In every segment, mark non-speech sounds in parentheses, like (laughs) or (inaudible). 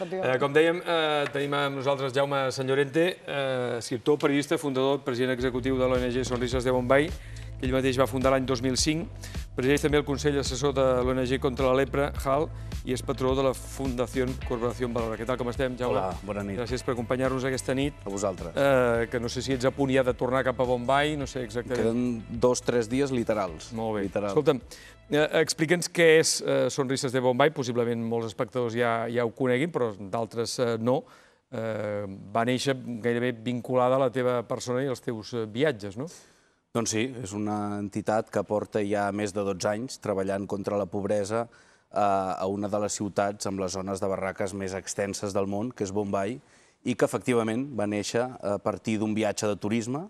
Eh, Com dèiem, eh, tenim amb nosaltres Jaume Senyorente, eh, escriptor, periodista, fundador, president executiu de l'ONG Sonrises de Bombay, que ell mateix va fundar l'any 2005. Presideix també el Consell Assessor de l'ONG contra la Lepra, HAL, i és patró de la Fundació Corporació Valor. Què tal, com estem, Jaume? Hola, bona nit. Gràcies per acompanyar-nos aquesta nit. A vosaltres. Eh, que no sé si ets a punt ja de tornar cap a Bombay, no sé exactament. Queden dos, tres dies literals. Molt bé. Escolta'm, Eh, explica'ns què és eh, Sonrises de Bombay. Possiblement molts espectadors ja, ja ho coneguin, però d'altres eh, no. Eh, va néixer gairebé vinculada a la teva persona i als teus viatges, no? Doncs sí, és una entitat que porta ja més de 12 anys treballant contra la pobresa a una de les ciutats amb les zones de barraques més extenses del món, que és Bombay, i que efectivament va néixer a partir d'un viatge de turisme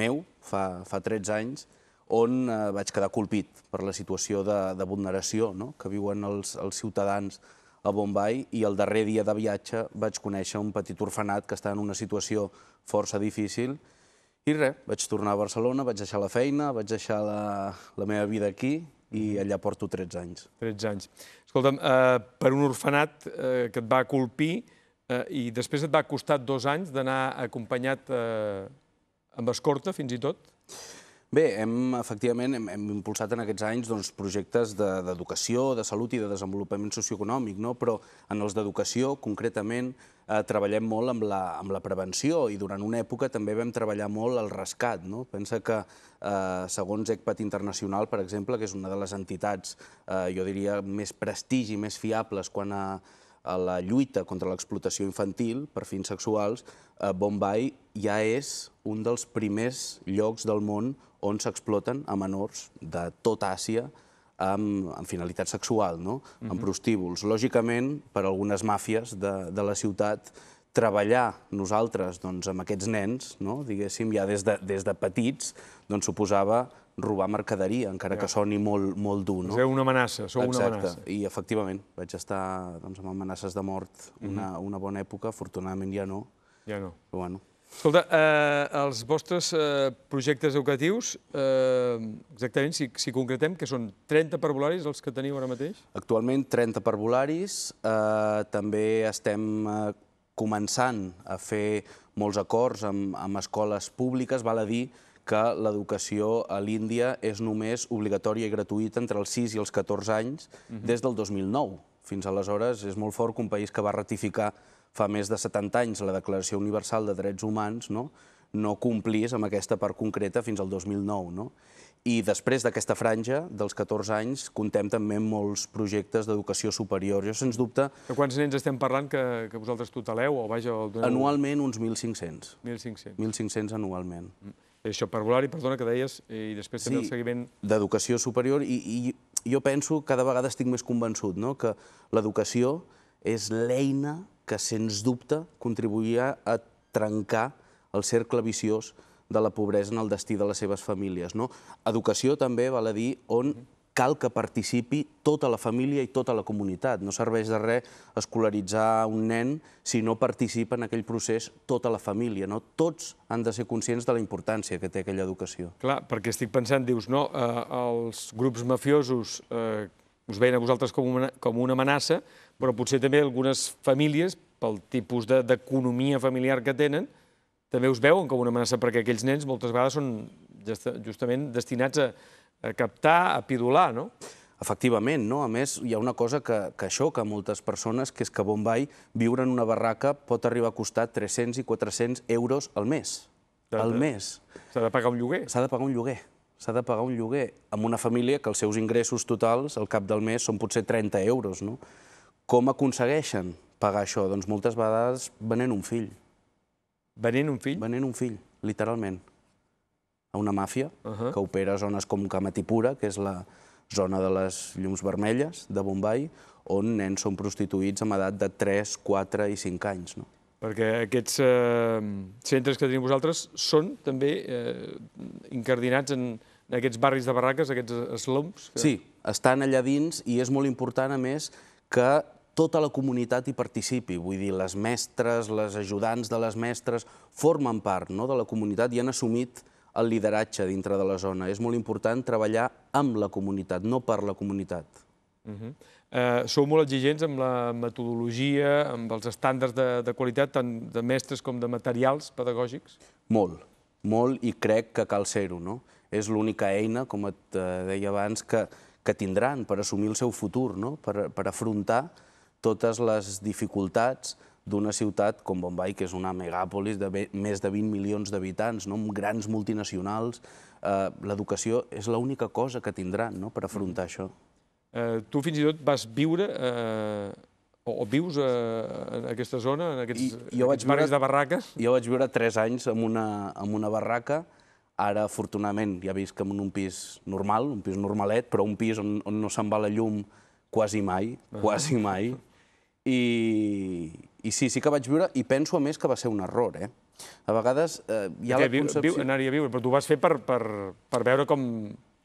meu, fa, fa 13 anys, on eh, vaig quedar colpit per la situació de, de vulneració no? que viuen els, els ciutadans a Bombay i el darrer dia de viatge vaig conèixer un petit orfenat que està en una situació força difícil i res, vaig tornar a Barcelona, vaig deixar la feina, vaig deixar la, la meva vida aquí i mm-hmm. allà porto 13 anys. 13 anys. Escolta'm, eh, per un orfenat eh, que et va colpir eh, i després et va costar dos anys d'anar acompanyat eh, amb escorta, fins i tot? Bé, hem, efectivament hem, hem impulsat en aquests anys doncs, projectes d'educació, de, de salut i de desenvolupament socioeconòmic, no? però en els d'educació, concretament, eh, treballem molt amb la, amb la prevenció i durant una època també vam treballar molt el rescat. No? Pensa que, eh, segons ECPAT Internacional, per exemple, que és una de les entitats, eh, jo diria, més prestigi, més fiables quan a, a la lluita contra l'explotació infantil per fins sexuals, eh, Bombay ja és un dels primers llocs del món on s'exploten a menors de tota Àsia amb, amb finalitat sexual, no? Uh -huh. amb mhm. prostíbuls. Lògicament, per algunes màfies de, de la ciutat, treballar nosaltres doncs, amb aquests nens, no? diguéssim, ja des de, des de petits, doncs, suposava robar mercaderia, encara ja. que soni molt, molt dur. No? Sou una amenaça, sou Exacte. una amenaça. I efectivament, vaig estar doncs, amb amenaces de mort una, mhm. una bona època, afortunadament ja no. Ja no. Però bueno, Escolta, eh, els vostres eh, projectes educatius, eh, exactament, si, si concretem, que són 30 parvularis els que teniu ara mateix? Actualment 30 parvularis. Eh, també estem eh, començant a fer molts acords amb, amb escoles públiques. Val a dir que l'educació a l'Índia és només obligatòria i gratuïta entre els 6 i els 14 anys uh mhm. -huh. des del 2009. Fins aleshores és molt fort que un país que va ratificar fa més de 70 anys la Declaració Universal de Drets Humans no, no complís amb aquesta part concreta fins al 2009. No? I després d'aquesta franja, dels 14 anys, contem també molts projectes d'educació superior. Jo, sens dubte... De quants nens estem parlant que, que vosaltres tuteleu? O vaja, el... Anualment uns 1.500. 1.500. 1.500 anualment. Mm. això, per volar-hi, perdona, que deies, eh, i després sí, el seguiment... d'educació superior, i, i jo penso, cada vegada estic més convençut, no? que l'educació és l'eina que, sens dubte, contribuïa a trencar el cercle viciós de la pobresa en el destí de les seves famílies. No? Educació també, val a dir, on cal que participi tota la família i tota la comunitat. No serveix de res escolaritzar un nen si no participa en aquell procés tota la família. No? Tots han de ser conscients de la importància que té aquella educació. Clar, perquè estic pensant, dius, no, eh, els grups mafiosos eh, us veien a vosaltres com una, com una amenaça, però potser també algunes famílies, pel tipus d'economia familiar que tenen, també us veuen com una amenaça, perquè aquells nens moltes vegades són justament destinats a, captar, a pidolar, no? Efectivament, no? A més, hi ha una cosa que, que xoca a moltes persones, que és que a Bombay viure en una barraca pot arribar a costar 300 i 400 euros al mes. al mes. S'ha de pagar un lloguer. S'ha de pagar un lloguer. S'ha de pagar un lloguer amb una família que els seus ingressos totals al cap del mes són potser 30 euros, no? Com aconsegueixen pagar això? Doncs moltes vegades venent un fill. Venent un fill? Venent un fill, literalment. A una màfia uh -huh. que opera a zones com Kamatipura, que és la zona de les llums vermelles de Bombay, on nens són prostituïts amb edat de 3, 4 i 5 anys. No? Perquè aquests eh, centres que teniu vosaltres són també eh, incardinats en, en aquests barris de barraques, aquests slums? Que... Sí, estan allà dins i és molt important, a més, que tota la comunitat hi participi, vull dir, les mestres, les ajudants de les mestres, formen part no, de la comunitat i han assumit el lideratge dintre de la zona. És molt important treballar amb la comunitat, no per la comunitat. Uh -huh. eh, sou molt exigents amb la metodologia, amb els estàndards de, de qualitat, tant de mestres com de materials pedagògics? Molt, molt, i crec que cal ser-ho. No? És l'única eina, com et eh, deia abans, que, que tindran per assumir el seu futur, no? per, per afrontar totes les dificultats d'una ciutat com Bombay, que és una megàpolis de més de 20 milions d'habitants, no? amb grans multinacionals. Eh, L'educació és l'única cosa que tindran no? per afrontar mm-hmm. això. Eh, tu fins i tot vas viure eh, o, o vius eh, en aquesta zona, en aquests, I, aquests barris viure, de barraques? Jo vaig viure tres anys en una, en una barraca, ara afortunadament ja visc en un pis normal, un pis normalet, però un pis on, on no se'n va la llum quasi mai, ah. quasi mai, i, i sí, sí que vaig viure, i penso a més que va ser un error, eh? A vegades eh, hi ha que, la concepció... Viu, anar a viure, però tu ho vas fer per, per, per veure com,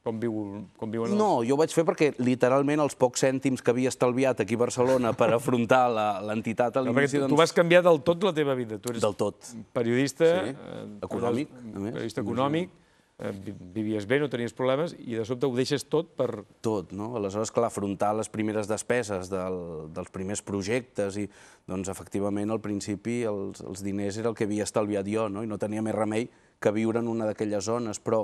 com, viu, com viuen els... No, jo ho vaig fer perquè literalment els pocs cèntims que havia estalviat aquí a Barcelona per afrontar l'entitat a l'inici... No, tu, doncs... tu vas canviar del tot la teva vida. Tu eres del tot. periodista... Sí. Eh, econòmic, a més. Periodista econòmic, Eh, vivies bé, no tenies problemes, i de sobte ho deixes tot per... Tot, no? Aleshores, clar, afrontar les primeres despeses del, dels primers projectes i, doncs, efectivament, al principi els, els diners era el que havia estalviat jo, no? I no tenia més remei que viure en una d'aquelles zones, però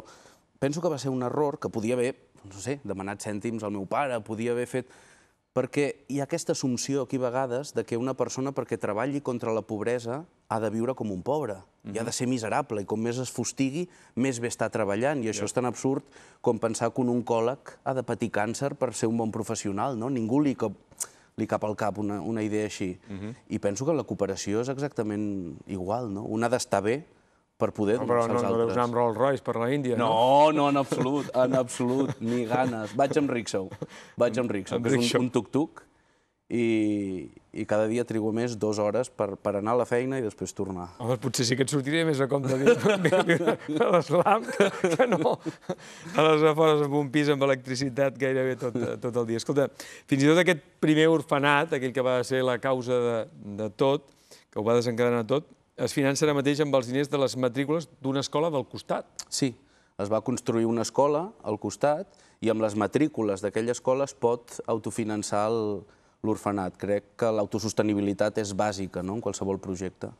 penso que va ser un error que podia haver, no sé, demanat cèntims al meu pare, podia haver fet perquè hi ha aquesta assumpció aquí a vegades de que una persona, perquè treballi contra la pobresa, ha de viure com un pobre, mm -hmm. i ha de mhm. ser miserable, i com més es fustigui, més bé està treballant, i això yeah. és tan absurd com pensar que un oncòleg ha de patir càncer per ser un bon professional, no? Ningú li, cap, li cap al cap una, una idea així. Mm -hmm. I penso que la cooperació és exactament igual, no? Un ha d'estar bé, per poder als altres. no, però no deus anar amb Rolls Royce per la Índia, no? No, no, en absolut, en absolut, ni ganes. Vaig amb Rixou, vaig amb Rixou, que és un tuk-tuk, i, i cada dia trigo més dues hores per, per anar a la feina i després tornar. Home, potser sí que et sortiria més a compte a l'eslam que no a les afores amb un pis amb electricitat gairebé tot, tot el dia. Escolta, fins i tot aquest primer orfenat, aquell que va ser la causa de, de tot, que ho va desencadenar tot, es finança ara mateix amb els diners de les matrícules d'una escola del costat. Sí, es va construir una escola al costat i amb les matrícules d'aquella escola es pot autofinançar l'orfenat. Crec que l'autosostenibilitat és bàsica no? en qualsevol projecte.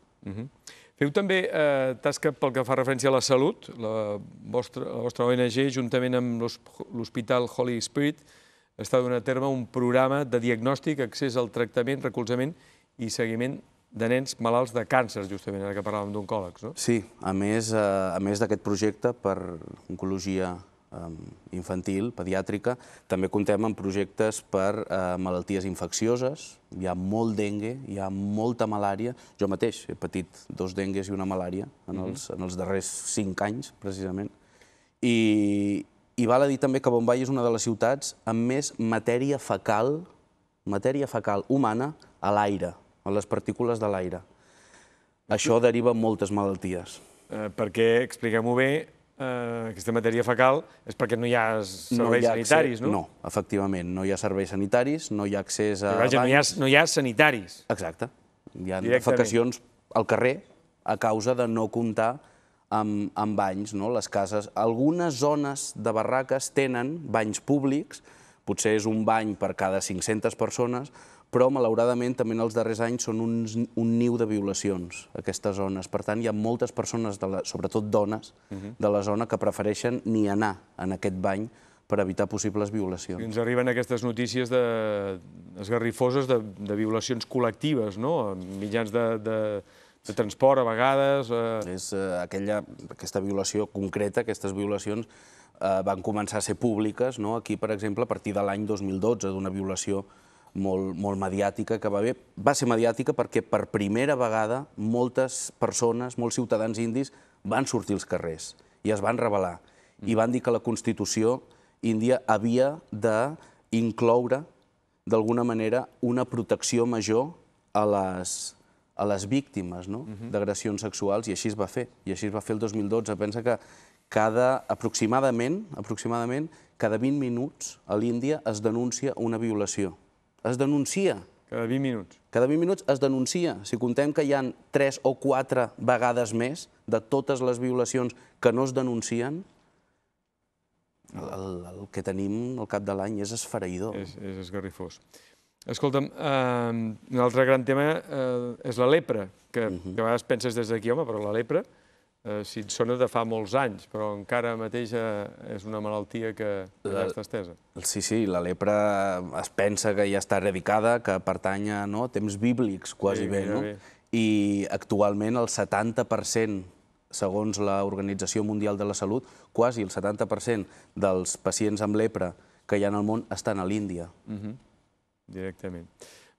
Feu també eh, tasca pel que fa referència a la salut. La vostra, la vostra ONG, juntament amb l'Hospital Holy Spirit, està donant a terme un programa de diagnòstic, accés al tractament, recolzament i seguiment de nens malalts de càncer, justament, ara que parlàvem d'oncòlegs, no? Sí, a més, eh, a més d'aquest projecte per oncologia infantil, pediàtrica, també comptem amb projectes per eh, malalties infeccioses, hi ha molt dengue, hi ha molta malària. Jo mateix he patit dos dengues i una malària en mhm. els, en els darrers cinc anys, precisament. I, I val a dir també que Bombay és una de les ciutats amb més matèria fecal, matèria fecal humana a l'aire, en les partícules de l'aire. Això deriva en moltes malalties. Eh, perquè, expliquem-ho bé, eh, aquesta matèria fecal és perquè no hi ha serveis sanitaris, no? No, efectivament, no hi ha serveis sanitaris, no hi ha accés a... Vaja, no, hi ha, no hi sanitaris. Exacte. Hi ha defecacions al carrer a causa de no comptar amb, amb banys, no? les cases. Algunes zones de barraques tenen banys públics, potser és un bany per cada 500 persones, però malauradament també en els darrers anys són uns, un niu de violacions, aquestes zones. Per tant, hi ha moltes persones, de la, sobretot dones, uh mhm. -huh. de la zona que prefereixen ni anar en aquest bany per evitar possibles violacions. Ens arriben aquestes notícies de, esgarrifoses de, de violacions col·lectives, no? mitjans de, de, de transport, a vegades... Eh... És eh, aquella, aquesta violació concreta, aquestes violacions eh, van començar a ser públiques, no? aquí, per exemple, a partir de l'any 2012, d'una violació molt, molt mediàtica, que va bé. Va ser mediàtica perquè per primera vegada moltes persones, molts ciutadans indis, van sortir als carrers i es van revelar. Mm. I van dir que la Constitució índia havia d'incloure, d'alguna manera, una protecció major a les, a les víctimes no? mm -hmm. d'agressions sexuals, i així es va fer. I així es va fer el 2012. Pensa que cada, aproximadament, aproximadament cada 20 minuts a l'Índia es denuncia una violació es denuncia. Cada 20 minuts. Cada 20 minuts es denuncia. Si contem que hi han 3 o 4 vegades més de totes les violacions que no es denuncien, el, el que tenim al cap de l'any és esfereïdor. És, és esgarrifós. Escolta'm, eh, un altre gran tema eh, és la lepra, que, uh mhm. -huh. que a vegades penses des d'aquí, home, però la lepra Eh, si et sona de fa molts anys, però encara mateix eh, és una malaltia que ja eh, està estesa. Sí, sí, la lepra es pensa que ja està erradicada, que pertany a no, temps bíblics, quasi sí, bé, no? Bé. I actualment el 70%, segons l'Organització Mundial de la Salut, quasi el 70% dels pacients amb lepra que hi ha al món estan a l'Índia. Uh mhm. -huh. Directament.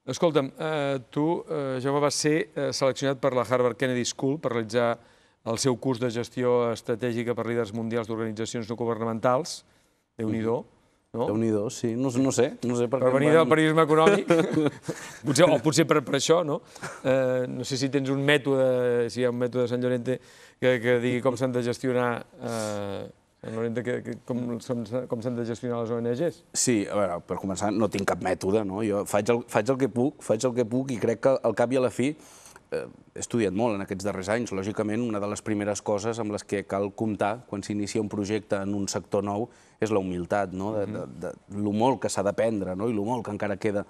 Escolta'm, eh, tu, eh, Jaume, vas ser seleccionat per la Harvard Kennedy School per realitzar el seu curs de gestió estratègica per líders mundials d'organitzacions no governamentals, déu nhi mm. Mm-hmm. no? déu nhi sí, no, no sé, no sé per, per què... Per venir van... del periodisme econòmic, (laughs) potser, o potser per, per això, no? Eh, no sé si tens un mètode, si hi ha un mètode de Sant Llorente que, que digui com s'han de gestionar eh, Llorente, que, que, com, com s'han de gestionar les ONGs? Sí, a veure, per començar, no tinc cap mètode, no? Jo faig el, faig el que puc, faig el que puc i crec que al cap i a la fi he eh, estudiat molt en aquests darrers anys. Lògicament, una de les primeres coses amb les que cal comptar quan s'inicia un projecte en un sector nou és la humilitat, no? de, de, de, de lo molt que s'ha d'aprendre no? i lo molt que encara queda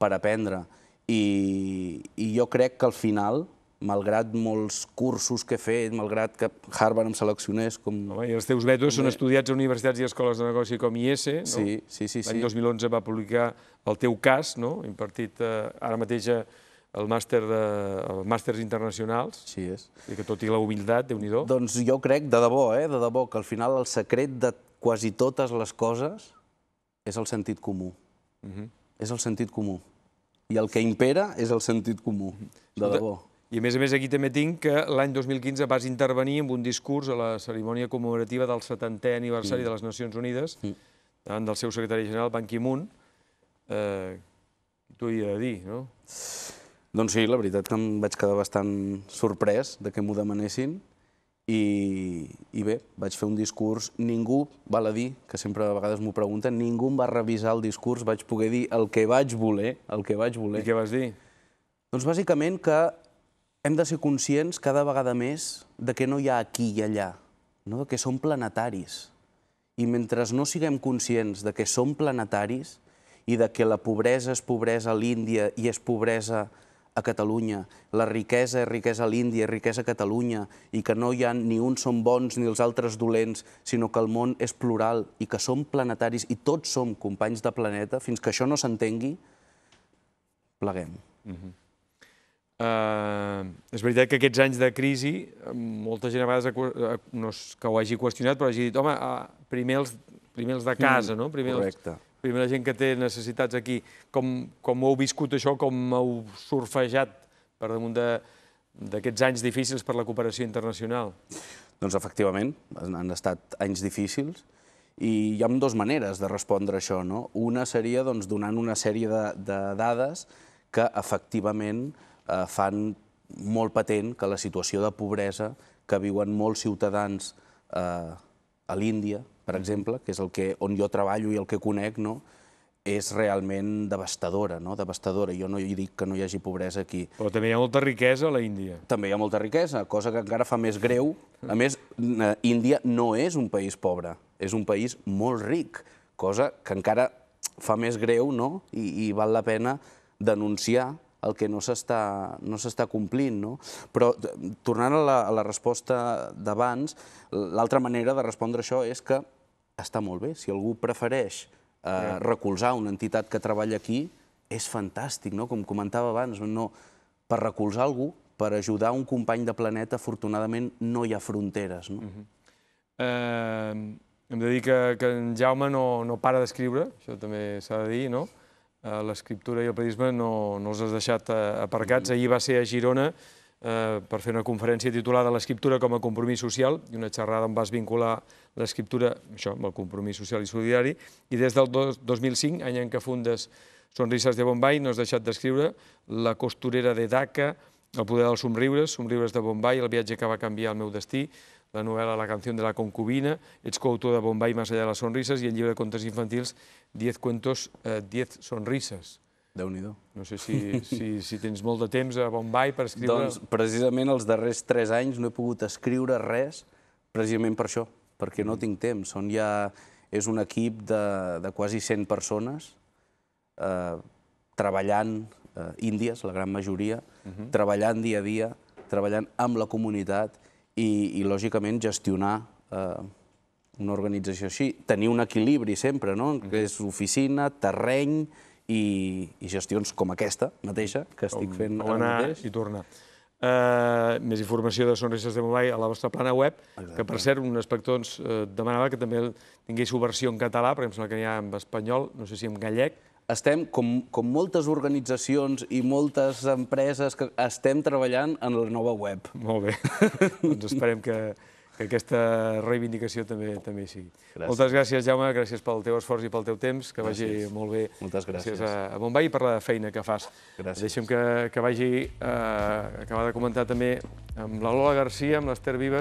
per aprendre. I, I jo crec que al final, malgrat molts cursos que he fet, malgrat que Harvard em seleccionés com... Home, I els teus vetos són eh. estudiats a universitats i escoles de negoci com IES, no? Sí, sí, sí. L'any sí. 2011 va publicar el teu cas, no? impartit eh, ara mateix a el màster de, el màsters internacionals. Sí, és. I que tot i la humilitat, déu nhi -do. Doncs jo crec, de debò, eh, de debò, que al final el secret de quasi totes les coses és el sentit comú. Uh mhm. -huh. És el sentit comú. I el que impera és el sentit comú, de debò. I a més a més aquí també tinc que l'any 2015 vas intervenir amb un discurs a la cerimònia commemorativa del 70è aniversari sí. Mm. de les Nacions Unides, sí. Mm. davant del seu secretari general, Ban Ki-moon, eh, t'ho havia de dir, no? Sí. Doncs sí, la veritat que em vaig quedar bastant sorprès de que m'ho demanessin i, i bé, vaig fer un discurs, ningú, val a dir, que sempre a vegades m'ho pregunten, ningú em va revisar el discurs, vaig poder dir el que vaig voler, el que vaig voler. I què vas dir? Doncs bàsicament que hem de ser conscients cada vegada més de que no hi ha aquí i allà, no? que som planetaris. I mentre no siguem conscients de que som planetaris i de que la pobresa és pobresa a l'Índia i és pobresa a Catalunya, la riquesa és riquesa a l'Índia, és riquesa a Catalunya, i que no hi ha ni uns són bons ni els altres dolents, sinó que el món és plural i que som planetaris i tots som companys de planeta, fins que això no s'entengui, pleguem. Uh -huh. Uh, és veritat que aquests anys de crisi, eh, molta gent a vegades no és que ho hagi qüestionat, però hagi dit, home, eh, primer els, primer els de mm, casa, no? Primer Correcte. Els, primera la gent que té necessitats aquí, com, com heu viscut això, com heu surfejat per damunt d'aquests anys difícils per la cooperació internacional? Doncs efectivament, han estat anys difícils i hi ha dues maneres de respondre a això. No? Una seria doncs, donant una sèrie de, de dades que efectivament eh, fan molt patent que la situació de pobresa que viuen molts ciutadans eh, a l'Índia, per exemple, que és el que, on jo treballo i el que conec, no? és realment devastadora, no? devastadora. Jo no hi dic que no hi hagi pobresa aquí. Però també hi ha molta riquesa a la Índia. També hi ha molta riquesa, cosa que encara fa més greu. A més, Índia no és un país pobre, és un país molt ric, cosa que encara fa més greu no? I, i val la pena denunciar el que no s'està no complint. No? Però tornant a la, a la resposta d'abans, l'altra manera de respondre això és que està molt bé. Si algú prefereix eh, recolzar una entitat que treballa aquí, és fantàstic, no? Com comentava abans, no, per recolzar algú, per ajudar un company de planeta, afortunadament no hi ha fronteres, no? Uh mhm. -huh. eh, hem de dir que, que en Jaume no, no para d'escriure, això també s'ha de dir, no? Eh, l'escriptura i el periodisme no, no els has deixat eh, aparcats. Mhm. Ahir va ser a Girona, eh, per fer una conferència titulada L'escriptura com a compromís social i una xerrada on vas vincular l'escriptura, això, amb el compromís social i solidari, i des del 2005, any en què fundes Sonrises de Bombay, no has deixat d'escriure La costurera de Daca, El poder dels somriures, Somriures de Bombay, El viatge que va canviar el meu destí, la novel·la La canción de la concubina, ets coautor de Bombay, Más allá de les sonrises, i el llibre de contes infantils, Diez cuentos, eh, Diez sonrises déu nhi No sé si, si, si tens molt de temps a Bombay per escriure... Doncs precisament els darrers tres anys no he pogut escriure res precisament per això, perquè no mm. tinc temps. Són ja... És un equip de, de quasi 100 persones eh, treballant, eh, índies, la gran majoria, uh mhm. -huh. treballant dia a dia, treballant amb la comunitat i, i lògicament, gestionar eh, una organització així. Tenir un equilibri sempre, no? Uh -huh. Que mhm. és oficina, terreny, i, i gestions com aquesta mateixa que estic fent ara mateix. I tornar. Uh, més informació de Sonrises de Mobile a la vostra plana web, Exacte. que per cert, un espectador ens eh, demanava que també tinguéssiu versió en català, perquè em sembla que n'hi ha en espanyol, no sé si en gallec. Estem, com, com moltes organitzacions i moltes empreses, que estem treballant en la nova web. Molt bé. (laughs) doncs esperem que, que aquesta reivindicació també també sigui. Gràcies. Moltes gràcies, Jaume, gràcies pel teu esforç i pel teu temps, que gràcies. vagi molt bé. Moltes gràcies. gràcies a, a i per la feina que fas. Gràcies. Deixa'm que, que vagi, eh, acabar de comentar també amb la Lola Garcia, amb l'Ester Vives,